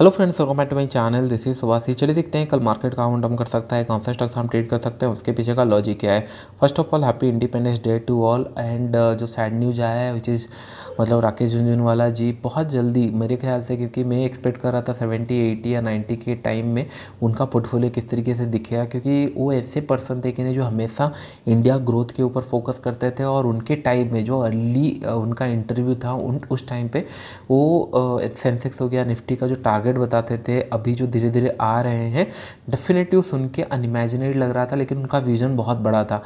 hello friends welcome back to my channel this is Subhashi चलिए देखते हैं कल मार्केट कहाँ हम कर सकता है कौन सा स्टॉक्स हम ट्रेड कर सकते हैं उसके पीछे का लॉजिक क्या है first of all happy independence day to all and जो सैड न्यूज आया है विच इज़ मतलब राकेश झुंझुनवाला जी बहुत जल्दी मेरे ख्याल से क्योंकि मैं एक्सपेक्ट कर रहा था सेवेंटी एटी या नाइन्टी के टाइम में उनका पोर्टफोलियो किस तरीके से दिखेगा क्योंकि वो ऐसे पर्सन थे कि जो हमेशा इंडिया ग्रोथ के ऊपर फोकस करते थे और उनके टाइम में जो अर्ली उनका इंटरव्यू था उन उस टाइम पर वो सेंसेक्स हो गया निफ्टी का जो टारगेट बताते थे अभी जो धीरे धीरे आ रहे हैं डेफिनेटली सुन के अनइमेजिनेड लग रहा था लेकिन उनका विज़न बहुत बड़ा था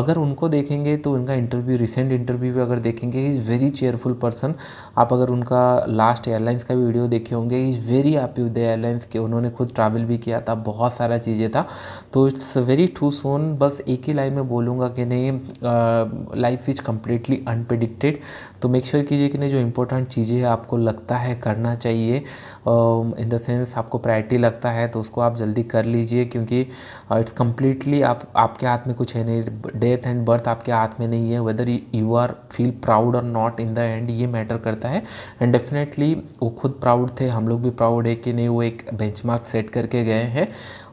अगर उनको देखेंगे तो उनका इंटरव्यू रिसेंट इंटरव्यू भी अगर देखेंगे is very cheerful wonderful person आप अगर उनका लास्ट एयरलाइंस का भी वीडियो देखे होंगे is very happy with airlines के उन्होंने खुद ट्रैवल भी किया था बहुत सारा चीज़ें था तो इट्स वेरी टू सोन बस एक ही लाइन में बोलूँगा कि नहीं लाइफ इज कम्प्लीटली अनप्रडिक्टेड तो मेक श्योर कीजिए कि नहीं जो इंपॉर्टेंट चीज़ें आपको लगता है करना चाहिए इन द सेंस आपको प्रायरिटी लगता है तो उसको आप जल्दी कर लीजिए क्योंकि इट्स कम्प्लीटली आप आपके हाथ में कुछ है नहीं डेथ एंड बर्थ आपके हाथ में नहीं है whether you are feel proud और not in the end and ये मैटर करता है एंड डेफिनेटली वो खुद प्राउड थे हम लोग भी प्राउड है कि नहीं वो एक बेंचमार्क सेट करके गए हैं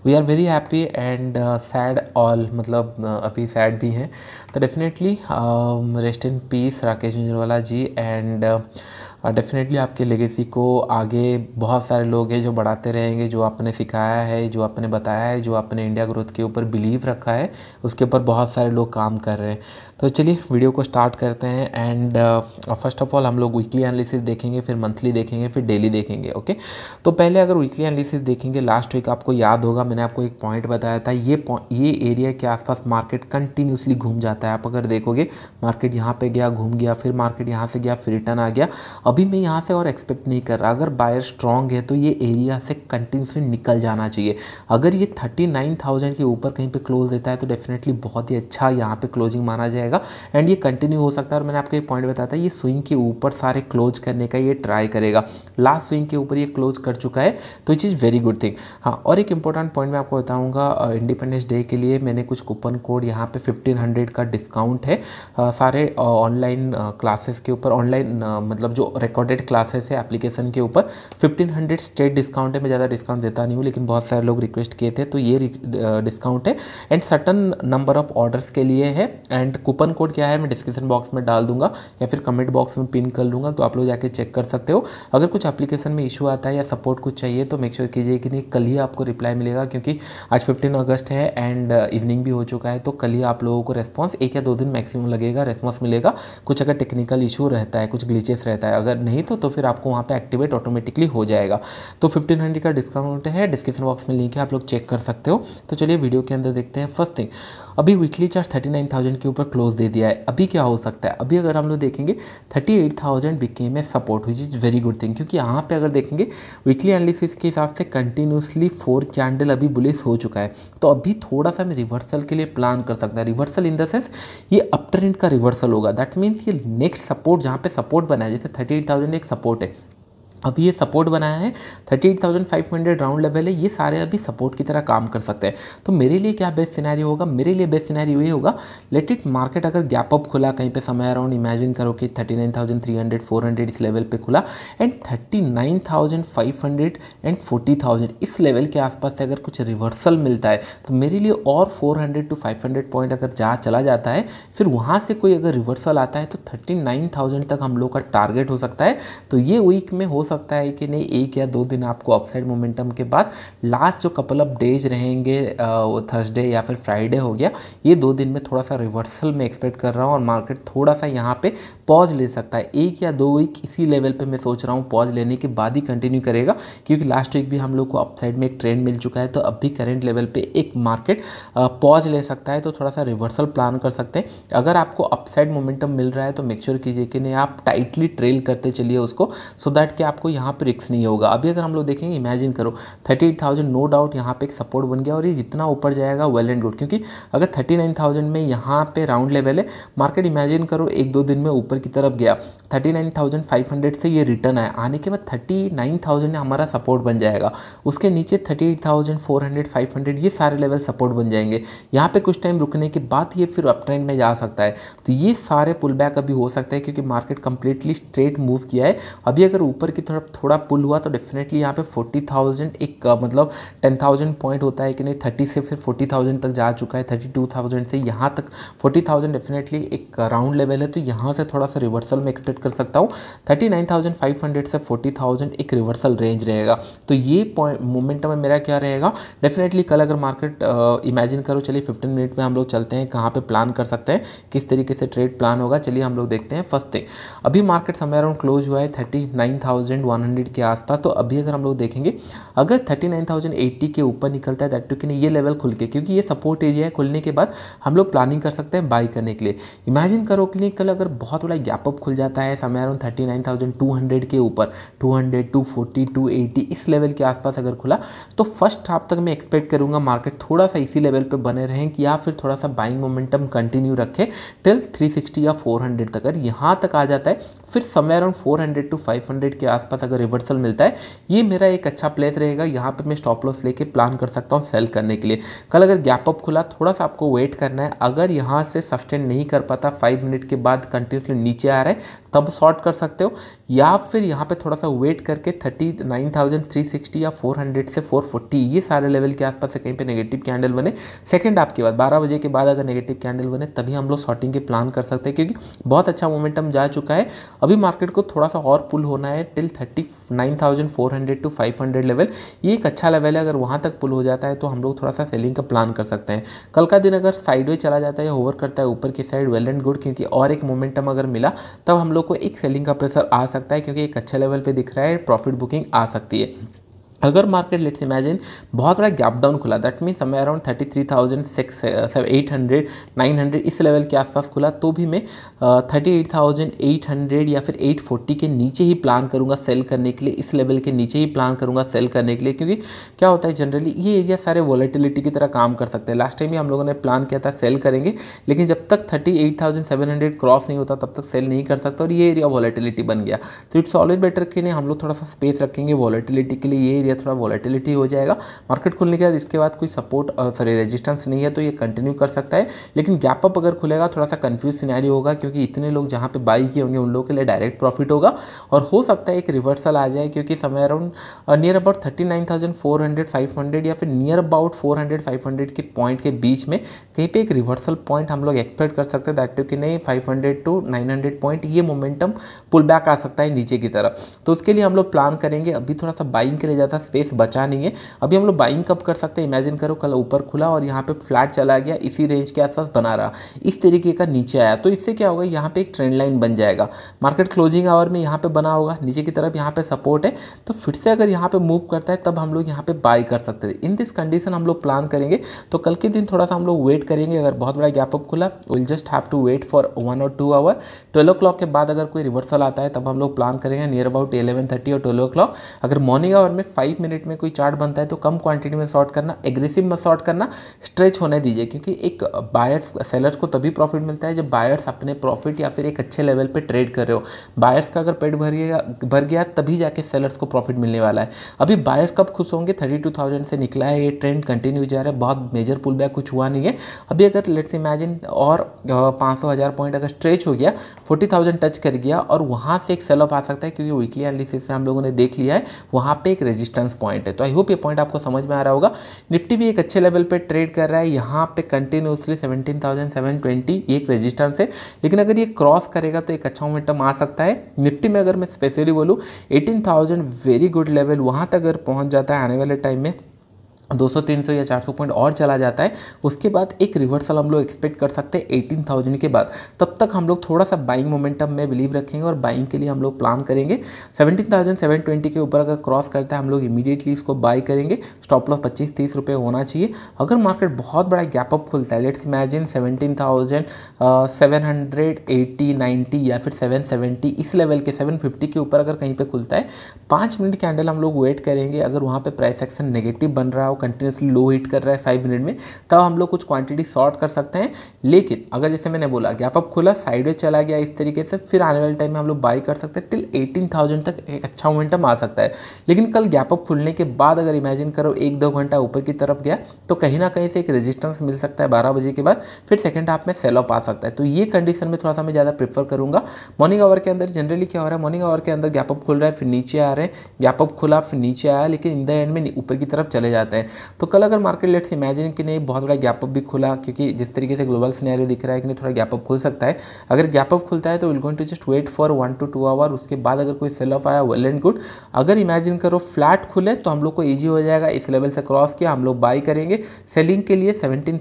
we are very happy and sad all मतलब uh, अभी सैड भी हैं तो definitely rest in peace Rakesh Jhunjhunwala ji and definitely uh, आपके लेगेसी को आगे बहुत सारे लोग हैं जो बढ़ाते रहेंगे जो आपने सिखाया है जो आपने बताया है जो आपने इंडिया ग्रोथ के ऊपर बिलीव रखा है उसके ऊपर बहुत सारे लोग काम कर रहे हैं तो चलिए वीडियो को स्टार्ट करते हैं एंड फर्स्ट ऑफ ऑल हम लोग वीकली एनालिसिस देखेंगे फिर मंथली देखेंगे फिर डेली देखेंगे ओके तो पहले अगर वीकली एनालिसिस देखेंगे लास्ट वीक आपको याद होगा मैंने आपको एक पॉइंट बताया था ये ये एरिया के आसपास मार्केट कंटिन्यूसली घूम जाता है आप अगर देखोगे मार्केट यहाँ पर गया घूम गया फिर मार्केट यहाँ से गया फिर रिटर्न आ गया अभी मैं यहाँ से और एक्सपेक्ट नहीं कर रहा अगर बायर स्ट्रॉन्ग है तो ये एरिया से कंटिन्यूसली निकल जाना चाहिए अगर ये थर्टी के ऊपर कहीं पर क्लोज देता है तो डेफिनेटली बहुत ही अच्छा यहाँ पर क्लोजिंग माना जाएगा जाएगा एंड ये कंटिन्यू हो सकता है और मैंने आपको एक पॉइंट बताया था ये स्विंग के ऊपर सारे क्लोज करने का ये ट्राई करेगा लास्ट स्विंग के ऊपर ये क्लोज कर चुका है तो it is very good thing हाँ और एक इंपॉर्टेंट पॉइंट मैं आपको बताऊँगा इंडिपेंडेंस डे के लिए मैंने कुछ कूपन कोड यहाँ पर फिफ्टीन का डिस्काउंट है सारे ऑनलाइन क्लासेस के ऊपर ऑनलाइन मतलब जो रिकॉर्डेड क्लासेस है एप्लीकेशन के ऊपर 1500 स्टेट डिस्काउंट है मैं ज़्यादा डिस्काउंट देता नहीं हूँ लेकिन बहुत सारे लोग रिक्वेस्ट किए थे तो ये डिस्काउंट है and certain number of orders के लिए है एंड कूपन कूपन कोड क्या है मैं डिस्क्रिप्शन बॉक्स में डाल दूंगा या फिर कमेंट बॉक्स में पिन कर लूँगा तो आप लोग जाके चेक कर सकते हो अगर कुछ एप्लीकेशन में इशू आता है या सपोर्ट कुछ चाहिए तो मेक श्योर कीजिए कि नहीं कल ही आपको रिप्लाई मिलेगा क्योंकि आज फिफ्टीन अगस्त है एंड इवनिंग uh, भी हो चुका है तो कल ही आप लोगों को रेस्पॉन्स एक या दो दिन मैक्सिमम लगेगा रेस्पॉन्स मिलेगा कुछ अगर टेक्निकल इशू रहता है कुछ ग्लीचेस रहता है अगर नहीं तो तो फिर आपको वहाँ पर एक्टिवेट ऑटोमेटिकली हो जाएगा तो फिफ्टीन हंड्रेड का डिस्काउंट है डिस्क्रिप्शन बॉक्स में लिंक है आप लोग चेक कर सकते हो तो चलिए वीडियो के अंदर देखते हैं फर्स्ट थिंग अभी weekly chart thirty nine thousand के ऊपर क्लोज दे दिया है अभी क्या हो सकता है अभी अगर हम लोग देखेंगे थर्टी एट थाउजेंड बीके में support which is very good thing क्योंकि यहाँ पे अगर देखेंगे वीकली एनालिसिस के हिसाब से कंटिन्यूसली फोर कैंडल अभी बुलिस हो चुका है तो अभी थोड़ा सा मैं रिवर्सल के लिए प्लान कर सकता है रिवर्सल इन द सेंस ये अप ट्रेंड का रिवर्सल होगा दैट मीन्स ये नेक्स्ट सपोर्ट जहाँ पे सपोर्ट बना है जैसे थर्टी एट थाउजेंड एक सपोर्ट है अभी ये सपोर्ट बनाया है thirty eight thousand five hundred round level है ये सारे अभी सपोर्ट की तरह काम कर सकते हैं तो मेरे लिए क्या बेस्ट सिनेरियो होगा मेरे लिए बेस्ट सिनेरियो ये होगा लेट इट मार्केट अगर गैप अप खुला कहीं पे समय अराउंड इमेजिन करो कि thirty nine thousand three hundred four hundred इस लेवल पे खुला and thirty nine thousand five hundred and forty thousand इस लेवल के आसपास से अगर कुछ रिवर्सल मिलता है तो मेरे लिए और four hundred to five hundred point अगर जहाँ चला जाता है फिर वहाँ से कोई अगर रिवर्सल आता है तो थर्टी नाइन थाउजेंड तक हम लोग का टारगेट हो सकता है तो ये वीक में हो सकता है कि नहीं एक या दो दिन आपको अपसाइड मोमेंटम के बाद लास्ट जो कपल ऑफ डेज रहेंगे वो थर्सडे या फिर फ्राइडे हो गया ये दो दिन में थोड़ा सा रिवर्सल में एक्सपेक्ट कर रहा हूँ और मार्केट थोड़ा सा यहाँ पे पॉज ले सकता है एक या दो वीक इसी लेवल पे मैं सोच रहा हूँ पॉज लेने के बाद ही कंटिन्यू करेगा क्योंकि लास्ट वीक भी हम लोग को अपसाइड में एक ट्रेंड मिल चुका है तो अब भी करेंट लेवल पर एक मार्केट पॉज ले सकता है तो थोड़ा सा रिवर्सल प्लान कर सकते हैं अगर आपको अपसाइड मोमेंटम मिल रहा है तो मेक श्योर कीजिए कि नहीं आप टाइटली ट्रेल करते चलिए उसको सो दैट कि आप आपको यहाँ पर रिक्स नहीं होगा अभी अगर हम लोग देखेंगे इमेजिन करो thirty eight thousand no doubt यहाँ पे एक सपोर्ट बन गया और ये जितना ऊपर जाएगा वेल एंड गुड क्योंकि अगर थर्टी नाइन थाउजेंड में यहाँ पे राउंड लेवल है मार्केट इमेजिन करो एक दो दिन में ऊपर की तरफ गया thirty nine thousand five hundred से ये रिटर्न आया आने के बाद थर्टी नाइन थाउजेंड हमारा सपोर्ट बन जाएगा उसके नीचे thirty eight thousand four hundred five hundred ये सारे लेवल सपोर्ट बन जाएंगे यहाँ पे कुछ टाइम रुकने के बाद ये फिर अपट्रेंड में जा सकता है तो ये सारे पुल बैक अभी हो सकता है क्योंकि मार्केट कंप्लीटली स्ट्रेट मूव किया है अभी अगर ऊपर की थोड़ा थोड़ा पुल हुआ तो डेफिनेटली यहाँ पे फोर्टी थाउजेंड एक मतलब टेन थाउजेंड पॉइंट होता है कि नहीं थर्टी से फिर फोर्टी थाउजेंड तक जा चुका है थर्टी टू थाउजेंड से यहाँ तक फोर्टी थाउजेंड डेफिनेटली एक राउंड लेवल है तो यहाँ से थोड़ा सा रिवर्सल में एक्सपेक्ट कर सकता हूँ thirty nine thousand five hundred से फोर्टी थाउजेंड एक रिवर्सल रेंज रहेगा तो ये पॉइंट मोमेंटम में मेरा क्या रहेगा डेफिनेटली कल अगर मार्केट इमेजिन करो चलिए फिफ्टीन मिनट में हम लोग चलते हैं कहाँ पर प्लान कर सकते हैं किस तरीके से ट्रेड प्लान होगा चलिए हम लोग देखते हैं फर्स्ट थिंग अभी मार्केट समय अराउंड क्लोज हुआ है थर्टी नाइन थाउजेंड थर्टी के आसपास तो अभी अगर हम लोग देखेंगे अगर थर्टी के ऊपर निकलता है दैट टू कैन ये लेवल खुल के क्योंकि ये सपोर्ट एरिया है खुलने के बाद हम लोग प्लानिंग कर सकते हैं बाई करने के लिए इमेजिन करो कि कल अगर बहुत बड़ा गैप अप खुल जाता है समय around thirty nine thousand two hundred के ऊपर two hundred two forty two eighty इस लेवल के आसपास अगर खुला तो फर्स्ट हाफ तक मैं एक्सपेक्ट करूंगा मार्केट थोड़ा सा इसी लेवल पे बने रहें कि या फिर थोड़ा सा बाइंग मोमेंटम कंटिन्यू रखे टिल थ्री या फोर तक अगर यहाँ तक आ जाता है फिर समय अराउंड 400 टू हंड्रेड के आसपास अगर रिवर्सल मिलता है ये मेरा एक अच्छा प्लेस रहेगा यहाँ पर मैं स्टॉप लॉस लेके प्लान कर सकता हूँ सेल करने के लिए कल अगर गैप अप खुला थोड़ा सा आपको वेट करना है अगर यहाँ से सस्टेन नहीं कर पाता फाइव मिनट के बाद कंटिन्यूसली नीचे आ रहा है तब शॉर्ट कर सकते हो या फिर यहाँ पे थोड़ा सा वेट करके thirty nine thousand three sixty या फोर हंड्रेड से फोर फोर्टी ये सारे लेवल के आसपास से कहीं पे नेगेटिव कैंडल बने सेकंड आपके बाद बारह बजे के बाद अगर नेगेटिव कैंडल बने तभी हम लोग शॉर्टिंग के प्लान कर सकते हैं क्योंकि बहुत अच्छा मोमेंटम जा चुका है अभी मार्केट को थोड़ा सा और पुल होना है till thirty nine four hundred to five hundred level ये एक अच्छा लेवल है अगर वहाँ तक पुल हो जाता है तो हम लोग थोड़ा सा सेलिंग का प्लान कर सकते हैं कल का दिन अगर साइडवे चला जाता है ओवर करता है ऊपर की साइड वेल एंड गुड क्योंकि और एक मोमेंटम अगर मिला तब हम लोग लोग को एक सेलिंग का प्रेशर आ सकता है क्योंकि एक अच्छे लेवल पर दिख रहा है प्रॉफिट बुकिंग आ सकती है अगर मार्केट लेट्स इमेजिन बहुत बड़ा गैप डाउन खुला दैट मीन समय around thirty three thousand six eight hundred nine hundred इस लेवल के आसपास खुला तो भी मैं thirty eight thousand eight hundred या फिर एट फोर्टी के नीचे ही प्लान करूँगा सेल करने के लिए इस लेवल के नीचे ही प्लान करूँगा सेल करने के लिए क्योंकि क्या होता है जनरली ये एरिया सारे वॉलेटिलिटी की तरह काम कर सकते हैं लास्ट टाइम भी हम लोगों ने प्लान किया था सेल करेंगे लेकिन जब तक thirty eight thousand seven hundred cross नहीं होता तब तक सेल नहीं कर सकता और ये एरिया वॉलेटिलिटी बन गया तो इट्स ऑलवेज बेटर कि नहीं हम लोग थोड़ा सा स्पेस रखेंगे वॉलेटिलिटी के लिए ये एरिया ये थोड़ा वॉलेटिलिटी हो जाएगा मार्केट खुलने के बाद इसके बाद कोई सपोर्ट सॉरी रेजिस्टेंस नहीं है तो ये कंटिन्यू कर सकता है लेकिन गैप अप अगर खुलेगा थोड़ा सा कन्फ्यूज सिनारी होगा क्योंकि इतने लोग जहाँ पर बाई किए होंगे उन लोगों के लिए डायरेक्ट प्रॉफिट होगा और हो सकता है एक रिवर्सल आ जाए क्योंकि समय around near about thirty nine thousand या फिर नियर अबाउट फोर हंड्रेड के पॉइंट के बीच में कहीं पर एक रिवर्सल पॉइंट हम लोग एक्सपेक्ट कर सकते हैं दैट टू कि नहीं फाइव टू नाइन पॉइंट ये मोमेंटम पुल बैक आ सकता है नीचे की तरफ तो उसके लिए हम लोग प्लान करेंगे अभी थोड़ा सा बाइंग के लिए ज़्यादा ज़्यादा स्पेस बचा नहीं है अभी हम लोग बाइंग कब कर सकते हैं इमेजिन करो कल ऊपर खुला और यहाँ पे फ्लैट चला गया इसी रेंज के आसपास बना रहा इस तरीके का नीचे आया तो इससे क्या होगा यहाँ पे एक ट्रेंड लाइन बन जाएगा मार्केट क्लोजिंग आवर में यहाँ पे बना होगा नीचे की तरफ यहाँ पे सपोर्ट है तो फिर से अगर यहाँ पे मूव करता है तब हम लोग यहाँ पे बाई कर सकते थे इन दिस कंडीशन हम लोग प्लान करेंगे तो कल के दिन थोड़ा सा हम लोग वेट करेंगे अगर बहुत बड़ा गैप अप खुला will just have to wait for one और टू आवर ट्वेल्व ओ के बाद अगर कोई रिवर्सल आता है तब हम लोग प्लान करेंगे नियर अबाउट इलेवन थर्टी और ट्वेल्व ओ अगर मॉर्निंग आवर में फाइव फाइव मिनट में कोई चार्ट बनता है तो कम क्वांटिटी में शॉर्ट करना एग्रेसिव में शॉर्ट करना स्ट्रेच होने दीजिए क्योंकि एक बायर्स सेलर्स को तभी प्रॉफिट मिलता है जब बायर्स अपने प्रॉफिट या फिर एक अच्छे लेवल पर ट्रेड कर रहे हो बायर्स का अगर पेट भर गया भर गया तभी जाके सेलर्स को प्रॉफिट मिलने वाला है अभी बायर्स कब खुश होंगे थर्टी से निकला है ये ट्रेंड कंटिन्यू जा रहा है बहुत मेजर पुल बैक कुछ हुआ नहीं है अभी अगर लेट्स इमेजिन और पाँच हज़ार पॉइंट अगर स्ट्रेच हो गया फोर्टी थाउजेंड टच कर गया और वहाँ से एक सेल ऑफ आ सकता है क्योंकि वीकली एनालिसिस में हम लोगों ने देख लिया है वहाँ पे एक रजिस्टर इंपॉर्टेंस पॉइंट है तो आई होप ये पॉइंट आपको समझ में आ रहा होगा निफ्टी भी एक अच्छे लेवल पर ट्रेड कर रहा है यहाँ पे कंटिन्यूसली सेवेंटीन एक रेजिस्टेंस है लेकिन अगर ये क्रॉस करेगा तो एक अच्छा मोमेंटम आ सकता है निफ्टी में अगर मैं स्पेशली बोलूँ एटीन वेरी गुड लेवल वहाँ तक अगर पहुँच जाता है आने वाले टाइम में 200 300 या 400 पॉइंट और चला जाता है उसके बाद एक रिवर्सल हम लोग एक्सपेक्ट कर सकते हैं 18,000 के बाद तब तक हम लोग थोड़ा सा बाइंग मोमेंटम में बिलीव रखेंगे और बाइंग के लिए हम लोग प्लान करेंगे 17,720 के ऊपर अगर क्रॉस करता है हम लोग इमीडिएटली इसको बाई करेंगे स्टॉप लॉस पच्चीस तीस रुपये होना चाहिए अगर मार्केट बहुत बड़ा गैप अप खुलता है let's imagine seventeen thousand seven hundred eighty ninety या फिर सेवन सेवेंटी इस लेवल के सेवन फिफ्टी के ऊपर अगर कहीं पर खुलता है पाँच मिनट कैंडल हम लोग वेट करेंगे अगर वहाँ पर प्राइस एक्शन नेगेटिव बन रहा हो कंटिन्यूसली लो हीट कर रहा है फाइव मिनट में तब हम लोग कुछ क्वांटिटी शॉर्ट कर सकते हैं लेकिन अगर जैसे मैंने बोला गैप अप खुला साइडवे चला गया इस तरीके से फिर आने वाले टाइम में हम लोग बाई कर सकते हैं टिल एटीन थाउजेंड तक एक अच्छा मोमेंटम आ सकता है लेकिन कल गैप अप खुलने के बाद अगर इमेजिन करो एक दो घंटा ऊपर की तरफ गया तो कहीं ना कहीं से एक रेजिस्टेंस मिल सकता है बारह बजे के बाद फिर सेकेंड हाफ में सेल ऑफ आ सकता है तो ये कंडीशन में थोड़ा सा मैं ज़्यादा प्रीफर करूँगा मॉर्निंग आवर के अंदर जनरली क्या हो रहा है मॉर्निंग आवर के अंदर गैप अप खुल रहा है फिर नीचे आ रहे हैं गैप अप खुला फिर नीचे आया लेकिन इन द एंड में ऊपर की तरफ चले जाते हैं तो कल अगर मार्केट लेट्स इमेजिन कि नहीं बहुत बड़ा गैप अप भी खुला क्योंकि जिस तरीके से ग्लोबल सिनेरियो दिख रहा है कि नहीं थोड़ा गैप अप खुल सकता है अगर गैप अप खुलता है तो will going to just wait for one two two hour उसके बाद अगर कोई सेल ऑफ आया वेल एंड गुड अगर इमेजिन करो फ्लैट खुले तो हम लोग को ईजी हो जाएगा इस लेवल से क्रॉस किया हम लोग बाई करेंगे सेलिंग के लिए सेवेंटीन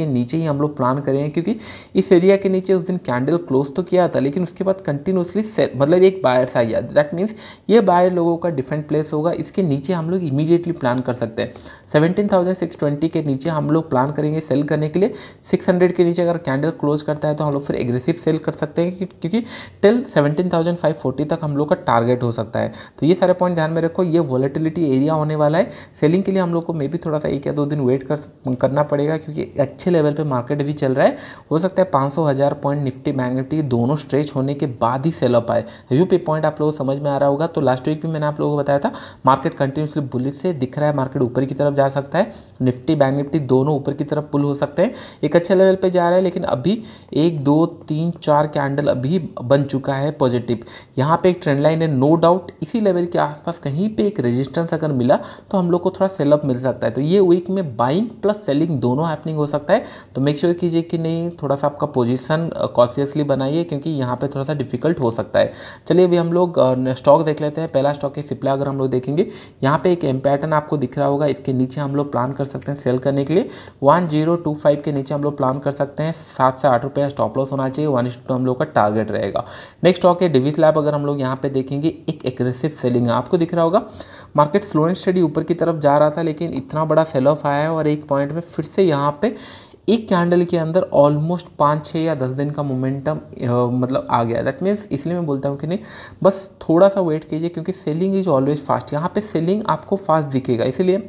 के नीचे ही हम लोग प्लान करेंगे क्योंकि इस एरिया के नीचे उस दिन कैंडल क्लोज तो किया था लेकिन उसके बाद कंटिन्यूसली मतलब एक बायर्स आ गया दैट मीन्स ये बायर लोगों का डिफरेंट प्लेस होगा इसके नीचे हम लोग इमीडिएटली प्लान कर सकते सकते हैं सेवेंटीन थाउजेंड सिक्स ट्वेंटी के नीचे हम लोग प्लान करेंगे सेल करने के लिए सिक्स हंड्रेड के नीचे अगर कैंडल क्लोज करता है तो हम लोग फिर एग्रेसिव सेल कर सकते हैं क्योंकि till seventeen thousand five forty तक हम लोग का टारगेट हो सकता है तो ये सारे पॉइंट ध्यान में रखो ये वॉलेटिलिटी एरिया होने वाला है सेलिंग के लिए हम लोग को मे भी थोड़ा सा एक या दो दिन वेट कर करना पड़ेगा क्योंकि अच्छे लेवल पर मार्केट भी चल रहा है हो सकता है पाँच सौ हज़ार पॉइंट निफ्टी बैंक निफ्टी दोनों स्ट्रेच होने के बाद ही सेल अप आए यू पे पॉइंट आप लोगों को समझ में आ रहा होगा तो लास्ट वीक भी मैंने आप लोगों को बताया था मार्केट कंटिन्यूसली बुलिस से दिख रहा है मार्केट मार्केट ऊपर की तरफ जा सकता है निफ्टी बैंक निफ्टी दोनों ऊपर की तरफ पुल हो सकते हैं एक अच्छे लेवल पे जा रहा है लेकिन अभी एक दो तीन चार कैंडल अभी बन चुका है पॉजिटिव यहाँ पे एक ट्रेंड लाइन है नो डाउट इसी लेवल के आसपास कहीं पे एक रेजिस्टेंस अगर मिला तो हम लोग को थोड़ा सेलअप मिल सकता है तो ये वीक में बाइंग प्लस सेलिंग दोनों हैपनिंग हो सकता है तो मेक श्योर कीजिए कि नहीं थोड़ा सा आपका पोजिशन कॉशियसली बनाइए क्योंकि यहाँ पर थोड़ा सा डिफिकल्ट हो सकता है चलिए अभी हम लोग स्टॉक देख लेते हैं पहला स्टॉक है सिप्ला अगर हम लोग देखेंगे यहाँ पे एक एम पैटर्न आपको दिख रहा क्या होगा इसके नीचे हम लोग प्लान कर सकते हैं सेल करने के लिए वन जीरो टू फाइव के नीचे हम लोग प्लान कर सकते हैं सात से आठ रुपये स्टॉप लॉस होना चाहिए वन टू हम लोग का टारगेट रहेगा नेक्स्ट स्टॉक है डिविस लैब अगर हम लोग यहाँ पे देखेंगे एक एग्रेसिव सेलिंग है आपको दिख रहा होगा मार्केट स्लो एंड स्टडी ऊपर की तरफ जा रहा था लेकिन इतना बड़ा सेल ऑफ आया है और एक पॉइंट में फिर से यहाँ पे एक कैंडल के अंदर ऑलमोस्ट पाँच छः या दस दिन का मोमेंटम मतलब आ गया दैट मीन्स इसलिए मैं बोलता हूँ कि नहीं बस थोड़ा सा वेट कीजिए क्योंकि सेलिंग इज ऑलवेज फास्ट यहाँ पे सेलिंग आपको फास्ट दिखेगा इसीलिए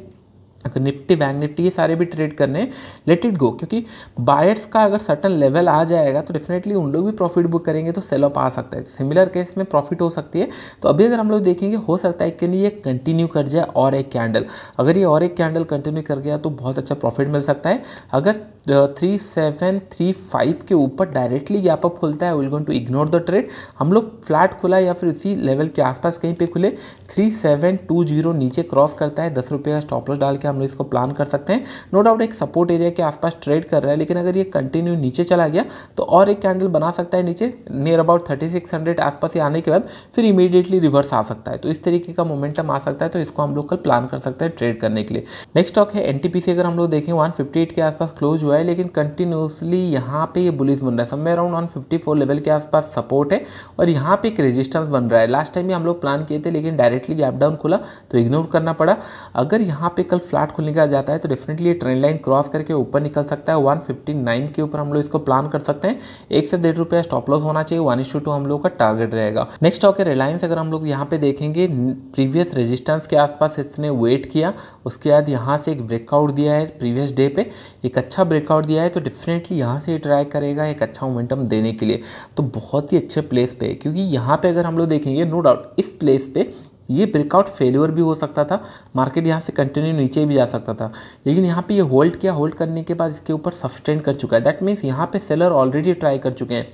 अगर निफ्टी बैंक निफ्टी ये सारे भी ट्रेड करने हैं लेट इट गो क्योंकि बायर्स का अगर सर्टन लेवल आ जाएगा तो डेफिनेटली उन लोग भी प्रॉफिट बुक करेंगे तो सेल ऑफ आ सकता है सिमिलर केस में प्रॉफिट हो सकती है तो अभी अगर हम लोग देखेंगे हो सकता है कि नहीं ये कंटिन्यू कर जाए और एक कैंडल अगर ये और एक कैंडल कंटिन्यू कर गया तो बहुत अच्छा प्रॉफिट मिल सकता है अगर थ्री सेवन थ्री फाइव के ऊपर डायरेक्टली गैप अप खुलता है will going to ignore the trade हम लोग फ्लैट खुला या फिर इसी लेवल के आसपास कहीं पे खुले थ्री सेवन टू जीरो नीचे क्रॉस करता है दस रुपये का स्टॉप लॉस डाल के हम लोग इसको प्लान कर सकते हैं नो डाउट एक सपोर्ट एरिया के आसपास ट्रेड कर रहा है लेकिन अगर ये कंटिन्यू नीचे चला गया तो और एक कैंडल बना सकता है नीचे near about thirty six hundred आसपास ही आने के बाद फिर इमीडिएटली रिवर्स आ सकता है तो इस तरीके का मोमेंटम आ सकता है तो इसको हम लोग कल प्लान कर सकते हैं ट्रेड करने के लिए नेक्स्ट स्टॉक है एन अगर हम लोग देखें वन के आसपास क्लोज हुआ हुआ है लेकिन कंटिन्यूसली यहाँ पे ये बुलिस बन रहा है समय around one fifty four level के आसपास सपोर्ट है और यहाँ पे एक रेजिस्टेंस बन रहा है लास्ट टाइम भी हम लोग प्लान किए थे लेकिन डायरेक्टली गैप डाउन खुला तो इग्नोर करना पड़ा अगर यहाँ पे कल फ्लैट खुलने का जाता है तो डेफिनेटली ट्रेन लाइन क्रॉस करके ऊपर निकल सकता है वन के ऊपर हम लोग इसको प्लान कर सकते हैं एक से डेढ़ रुपया स्टॉप लॉस होना चाहिए वन इशू टू हम लोग का टारगेट रहेगा नेक्स्ट स्टॉक है रिलायंस अगर हम लोग यहाँ पे देखेंगे प्रीवियस रेजिस्टेंस के आसपास इसने वेट किया उसके बाद यहाँ से एक ब्रेकआउट दिया है प्रीवियस डे पे एक अच्छा ब्रेक ब्रेकआउट दिया है तो डेफिनेटली यहाँ से ट्राई करेगा एक अच्छा मोमेंटम देने के लिए तो बहुत ही अच्छे प्लेस पे क्योंकि यहाँ पे अगर हम लोग देखेंगे नो डाउट इस प्लेस पे ये ब्रेकआउट फेल्योर भी हो सकता था मार्केट यहाँ से कंटिन्यू नीचे भी जा सकता था लेकिन यहाँ पे ये यह होल्ड किया होल्ड करने के बाद इसके ऊपर सस्टेन कर चुका है दैट मीन्स यहाँ पे सेलर ऑलरेडी ट्राई कर चुके हैं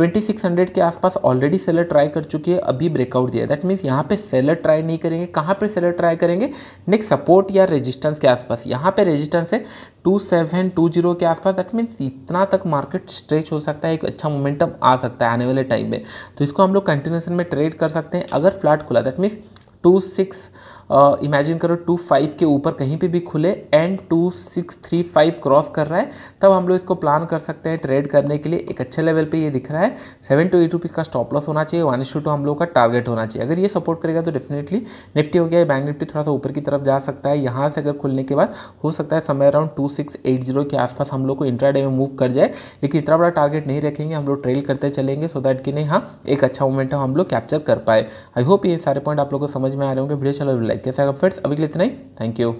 2600 के आसपास ऑलरेडी सेलर ट्राई कर चुकी है अभी ब्रेकआउट दिया दैट मीन्स यहाँ पे सेलर ट्राई नहीं करेंगे कहाँ पे सेलर ट्राई करेंगे नेक्स्ट सपोर्ट या रेजिस्टेंस के आसपास यहाँ पे रेजिस्टेंस है 2720 के आसपास दैट मीन्स इतना तक मार्केट स्ट्रेच हो सकता है एक अच्छा मोमेंटम आ सकता है आने वाले टाइम में तो इसको हम लोग कंटिन्यूसन में ट्रेड कर सकते हैं अगर फ्लैट खुला that means two six imagine करो टू फाइव के ऊपर कहीं पे भी खुले and two six three five cross कर रहा है तब हम लोग इसको प्लान कर सकते हैं ट्रेड करने के लिए एक अच्छे लेवल पे ये दिख रहा है सेवन टू एट रुपीज़ का स्टॉप लॉस होना चाहिए वन टू हम लोग का टारगेट होना चाहिए अगर ये सपोर्ट करेगा तो डेफिनेटली निफ्टी हो गया बैंक निफ्टी थोड़ा सा ऊपर की तरफ जा सकता है यहाँ से अगर खुलने के बाद हो सकता है समय around two six eight zero के आसपास हम लोग को इंट्रा में मूव कर जाए लेकिन इतना बड़ा टारगेट नहीं रखेंगे हम लोग ट्रेल करते चलेंगे सो दैट कि नहीं हाँ एक अच्छा मोमेंट हम लोग कैप्चर कर पाए आई होप ये सारे पॉइंट आप लोग को समझ में आ रहे होंगे वीडियो चलो लाइक लाइक किया अभी के लिए इतना ही थैंक यू